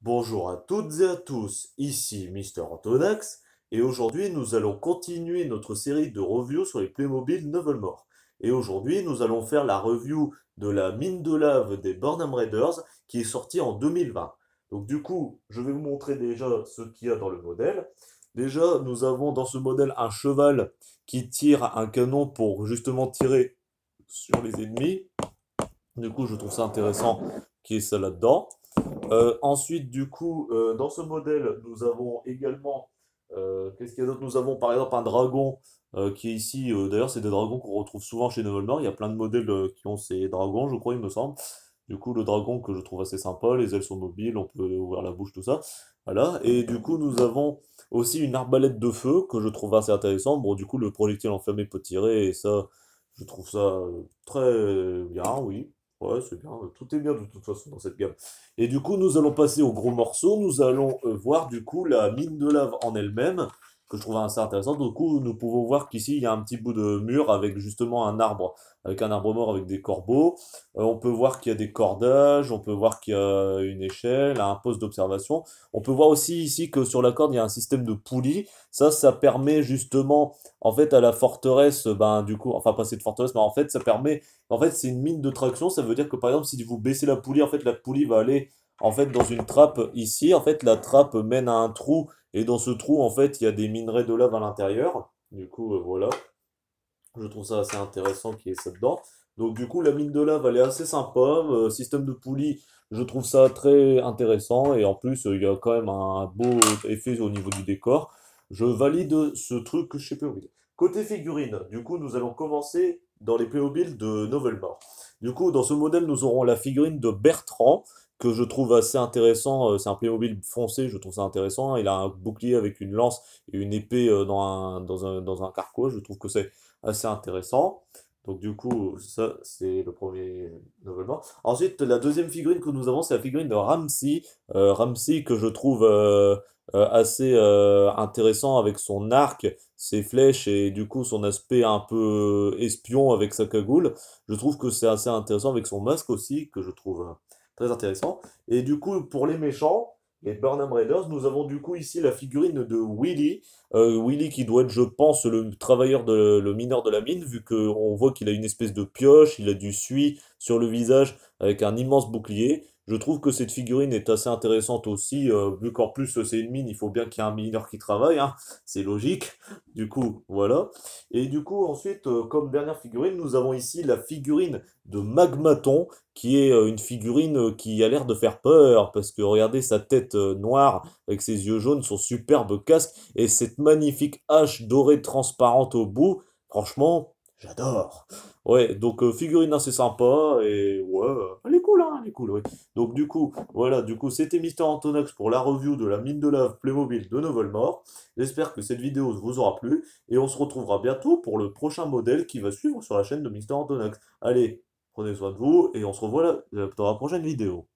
Bonjour à toutes et à tous, ici Mister Antonax, et aujourd'hui nous allons continuer notre série de reviews sur les Playmobil Novelmore. Et aujourd'hui nous allons faire la review de la mine de lave des Burnham Raiders qui est sortie en 2020. Donc du coup, je vais vous montrer déjà ce qu'il y a dans le modèle. Déjà, nous avons dans ce modèle un cheval qui tire un canon pour justement tirer sur les ennemis. Du coup, je trouve ça intéressant qu'il y ait ça là-dedans. Euh, ensuite, du coup, euh, dans ce modèle, nous avons également, euh, qu'est-ce qu'il y a d'autre Nous avons par exemple un dragon qui est ici. D'ailleurs, c'est des dragons qu'on retrouve souvent chez Novel Il y a plein de modèles qui ont ces dragons, je crois, il me semble. Du coup, le dragon que je trouve assez sympa, les ailes sont mobiles, on peut ouvrir la bouche, tout ça. Voilà. Et du coup, nous avons aussi une arbalète de feu que je trouve assez intéressante. Bon, du coup, le projectile enflammé peut tirer et ça, je trouve ça très bien, oui. Ouais, c'est bien. Tout est bien de toute façon dans cette gamme. Et du coup, nous allons passer au gros morceau. Nous allons euh, voir du coup la mine de lave en elle-même que je trouvais assez intéressant, Du coup, nous pouvons voir qu'ici, il y a un petit bout de mur avec justement un arbre, avec un arbre mort avec des corbeaux. Euh, on peut voir qu'il y a des cordages, on peut voir qu'il y a une échelle, un poste d'observation. On peut voir aussi ici que sur la corde, il y a un système de poulies. Ça, ça permet justement, en fait, à la forteresse, ben, du coup, enfin, pas cette forteresse, mais en fait, ça permet, en fait, c'est une mine de traction. Ça veut dire que, par exemple, si vous baissez la poulie, en fait, la poulie va aller en fait dans une trappe ici. En fait, la trappe mène à un trou et dans ce trou, en fait, il y a des minerais de lave à l'intérieur. Du coup, euh, voilà. Je trouve ça assez intéressant qu'il y ait ça dedans. Donc du coup, la mine de lave, elle est assez sympa. Euh, système de poulie, je trouve ça très intéressant. Et en plus, euh, il y a quand même un beau effet au niveau du décor. Je valide ce truc chez je Côté figurine, du coup, nous allons commencer dans les Playmobil de Novelmore. Du coup, dans ce modèle, nous aurons la figurine de Bertrand, que je trouve assez intéressant. Euh, c'est un Playmobil foncé, je trouve ça intéressant. Hein. Il a un bouclier avec une lance et une épée euh, dans un, dans un, dans un carquois. Je trouve que c'est assez intéressant. Donc du coup, ça c'est le premier nouvellement. Ensuite, la deuxième figurine que nous avons, c'est la figurine de Ramsey. Euh, Ramsey que je trouve assez intéressant avec son arc, ses flèches et du coup son aspect un peu espion avec sa cagoule. Je trouve que c'est assez intéressant avec son masque aussi, que je trouve Très intéressant. Et du coup, pour les méchants, les Burnham Raiders, nous avons du coup ici la figurine de Willy. Euh, Willy qui doit être, je pense, le travailleur, de, le mineur de la mine, vu qu'on voit qu'il a une espèce de pioche, il a du suie sur le visage avec un immense bouclier. Je trouve que cette figurine est assez intéressante aussi, euh, vu qu'en plus c'est une mine, il faut bien qu'il y ait un mineur qui travaille, hein. c'est logique. Du coup, voilà. Et du coup, ensuite, euh, comme dernière figurine, nous avons ici la figurine de Magmaton, qui est euh, une figurine euh, qui a l'air de faire peur, parce que regardez sa tête euh, noire avec ses yeux jaunes, son superbe casque, et cette magnifique hache dorée transparente au bout, franchement, j'adore. Ouais, donc figurine assez sympa et ouais, elle est cool, hein, elle est cool, ouais. Donc du coup, voilà, du coup, c'était Mister Antonax pour la review de la mine de lave Playmobil de Novelmore. J'espère que cette vidéo vous aura plu et on se retrouvera bientôt pour le prochain modèle qui va suivre sur la chaîne de Mister Antonax Allez, Prenez soin de vous et on se revoit dans la prochaine vidéo.